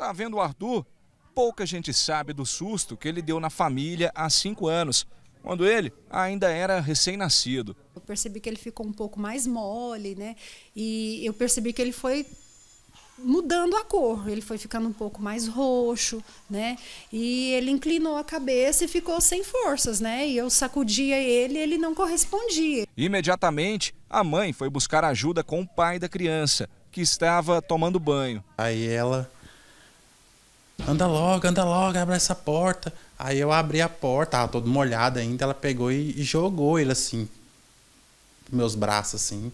Tá vendo o Arthur? Pouca gente sabe do susto que ele deu na família há cinco anos, quando ele ainda era recém-nascido. Eu percebi que ele ficou um pouco mais mole, né? E eu percebi que ele foi mudando a cor, ele foi ficando um pouco mais roxo, né? E ele inclinou a cabeça e ficou sem forças, né? E eu sacudia ele, ele não correspondia. Imediatamente, a mãe foi buscar ajuda com o pai da criança, que estava tomando banho. Aí ela anda logo, anda logo, abre essa porta. Aí eu abri a porta, tava todo molhado ainda, ela pegou e, e jogou ele assim, meus braços assim.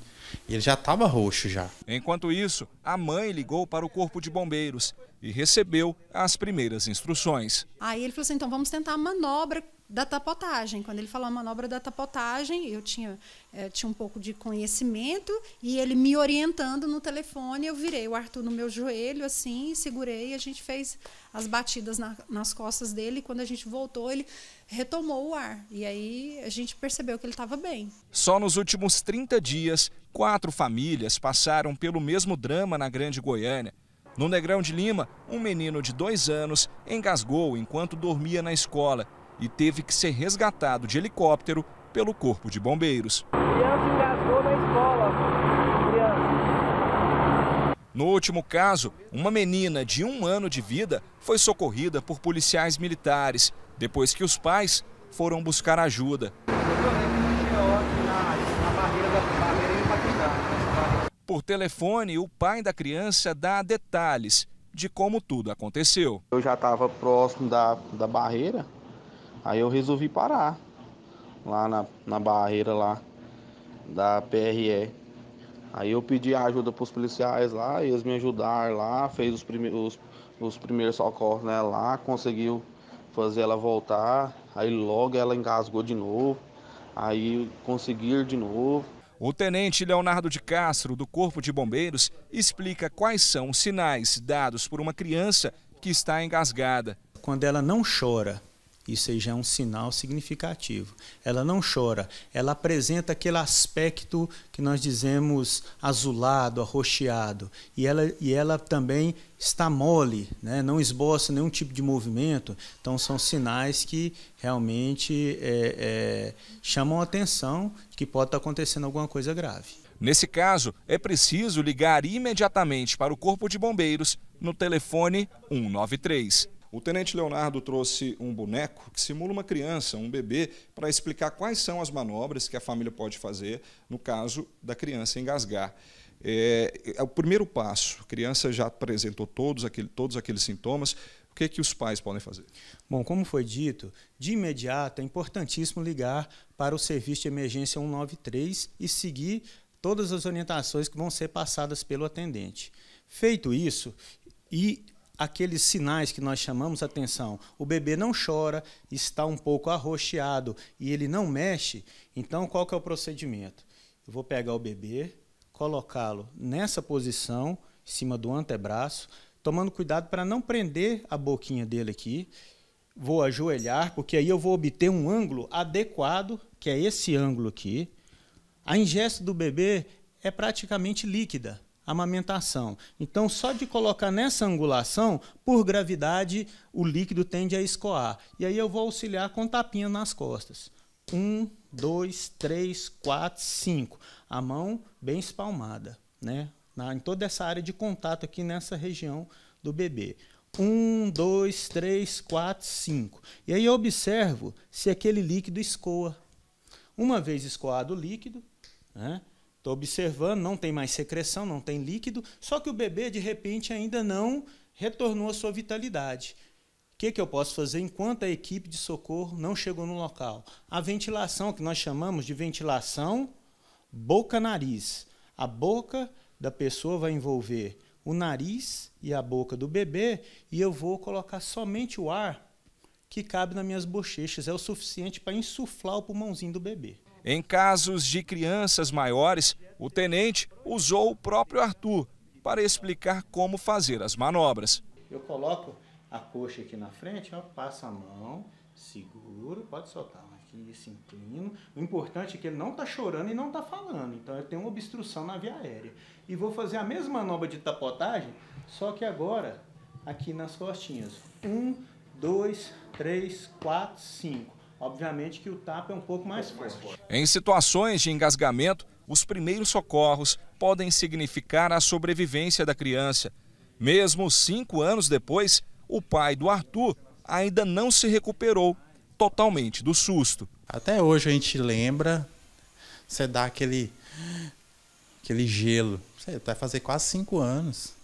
E ele já estava roxo já. Enquanto isso, a mãe ligou para o corpo de bombeiros e recebeu as primeiras instruções. Aí ele falou assim, então vamos tentar a manobra da tapotagem. Quando ele falou a manobra da tapotagem, eu tinha, é, tinha um pouco de conhecimento e ele me orientando no telefone, eu virei o Arthur no meu joelho, assim, segurei, a gente fez as batidas na, nas costas dele. E quando a gente voltou, ele retomou o ar. E aí a gente percebeu que ele estava bem. Só nos últimos 30 dias, quatro famílias passaram pelo mesmo drama na Grande Goiânia. No Negrão de Lima, um menino de dois anos engasgou enquanto dormia na escola e teve que ser resgatado de helicóptero pelo Corpo de Bombeiros. Criança escola. Criança. No último caso, uma menina de um ano de vida foi socorrida por policiais militares, depois que os pais foram buscar ajuda. Por telefone, o pai da criança dá detalhes de como tudo aconteceu. Eu já estava próximo da, da barreira, Aí eu resolvi parar lá na, na barreira lá da PRE. Aí eu pedi ajuda para os policiais lá, eles me ajudaram lá, fez os primeiros, os, os primeiros socorros nela né, lá, conseguiu fazer ela voltar. Aí logo ela engasgou de novo, aí conseguiram de novo. O tenente Leonardo de Castro, do Corpo de Bombeiros, explica quais são os sinais dados por uma criança que está engasgada. Quando ela não chora, isso aí já é um sinal significativo. Ela não chora, ela apresenta aquele aspecto que nós dizemos azulado, arroxeado. E ela, e ela também está mole, né? não esboça nenhum tipo de movimento. Então, são sinais que realmente é, é, chamam a atenção que pode estar acontecendo alguma coisa grave. Nesse caso, é preciso ligar imediatamente para o Corpo de Bombeiros no telefone 193. O tenente Leonardo trouxe um boneco que simula uma criança, um bebê, para explicar quais são as manobras que a família pode fazer no caso da criança engasgar. É, é o primeiro passo. A criança já apresentou todos, aquele, todos aqueles sintomas. O que, é que os pais podem fazer? Bom, como foi dito, de imediato é importantíssimo ligar para o serviço de emergência 193 e seguir todas as orientações que vão ser passadas pelo atendente. Feito isso, e aqueles sinais que nós chamamos atenção, o bebê não chora, está um pouco arroxeado e ele não mexe, então qual que é o procedimento? Eu vou pegar o bebê, colocá-lo nessa posição, em cima do antebraço, tomando cuidado para não prender a boquinha dele aqui. Vou ajoelhar, porque aí eu vou obter um ângulo adequado, que é esse ângulo aqui. A ingesta do bebê é praticamente líquida amamentação. Então, só de colocar nessa angulação, por gravidade, o líquido tende a escoar. E aí eu vou auxiliar com tapinha nas costas. Um, dois, três, quatro, cinco. A mão bem espalmada, né? Na, em toda essa área de contato aqui nessa região do bebê. Um, dois, três, quatro, cinco. E aí eu observo se aquele líquido escoa. Uma vez escoado o líquido, né? Estou observando, não tem mais secreção, não tem líquido, só que o bebê, de repente, ainda não retornou à sua vitalidade. O que, que eu posso fazer enquanto a equipe de socorro não chegou no local? A ventilação, que nós chamamos de ventilação boca-nariz. A boca da pessoa vai envolver o nariz e a boca do bebê e eu vou colocar somente o ar que cabe nas minhas bochechas. É o suficiente para insuflar o pulmãozinho do bebê. Em casos de crianças maiores, o tenente usou o próprio Arthur para explicar como fazer as manobras. Eu coloco a coxa aqui na frente, ó, passo a mão, seguro, pode soltar aqui, se inclino. O importante é que ele não está chorando e não está falando, então eu tenho uma obstrução na via aérea. E vou fazer a mesma manobra de tapotagem, só que agora aqui nas costinhas. Um, dois, três, quatro, cinco. Obviamente que o tapa é um pouco mais forte. Em situações de engasgamento, os primeiros socorros podem significar a sobrevivência da criança. Mesmo cinco anos depois, o pai do Arthur ainda não se recuperou totalmente do susto. Até hoje a gente lembra, você dá aquele, aquele gelo. vai fazer quase cinco anos.